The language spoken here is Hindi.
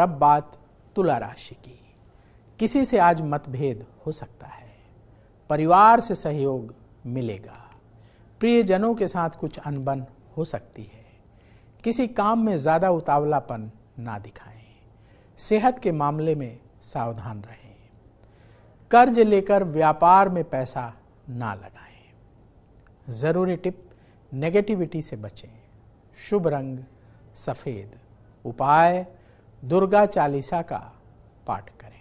और अब बात तुला राशि की किसी से आज मतभेद हो सकता है परिवार से सहयोग मिलेगा प्रियजनों के साथ कुछ अनबन हो सकती है किसी काम में ज़्यादा उतावलापन ना दिखाएं सेहत के मामले में सावधान रहें कर्ज लेकर व्यापार में पैसा ना लगाएं ज़रूरी टिप नेगेटिविटी से बचें शुभ रंग सफ़ेद उपाय दुर्गा चालीसा का पाठ करें